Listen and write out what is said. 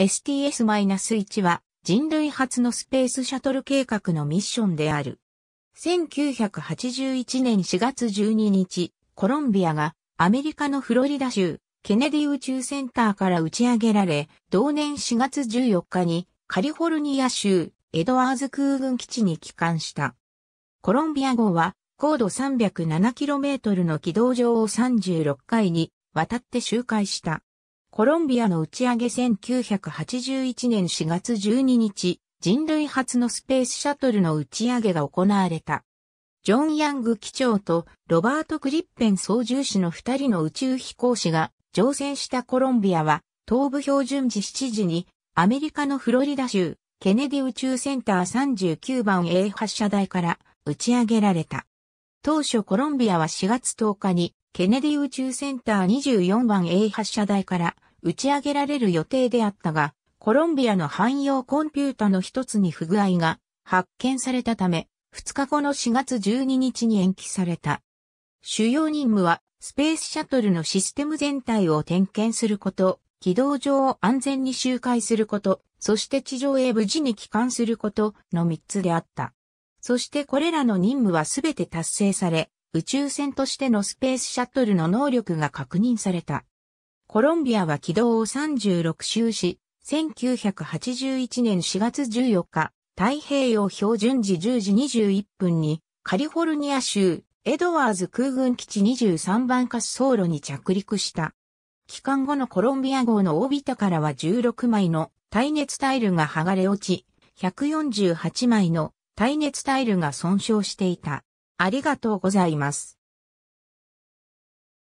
STS-1 は人類初のスペースシャトル計画のミッションである。1981年4月12日、コロンビアがアメリカのフロリダ州ケネディ宇宙センターから打ち上げられ、同年4月14日にカリフォルニア州エドワーズ空軍基地に帰還した。コロンビア号は高度 307km の軌道上を36回にわたって周回した。コロンビアの打ち上げ1981年4月12日、人類初のスペースシャトルの打ち上げが行われた。ジョン・ヤング機長とロバート・クリッペン操縦士の二人の宇宙飛行士が乗船したコロンビアは東部標準時7時にアメリカのフロリダ州ケネディ宇宙センター39番 A 発射台から打ち上げられた。当初コロンビアは4月10日にケネディ宇宙センター24番 A 発射台から打ち上げられる予定であったが、コロンビアの汎用コンピュータの一つに不具合が発見されたため、2日後の4月12日に延期された。主要任務は、スペースシャトルのシステム全体を点検すること、軌道上を安全に周回すること、そして地上へ無事に帰還することの3つであった。そしてこれらの任務はすべて達成され、宇宙船としてのスペースシャトルの能力が確認された。コロンビアは軌道を36周し、1981年4月14日、太平洋標準時10時21分に、カリフォルニア州、エドワーズ空軍基地23番滑走路に着陸した。帰還後のコロンビア号のオービタからは16枚の耐熱タイルが剥がれ落ち、148枚の耐熱タイルが損傷していた。ありがとうございます。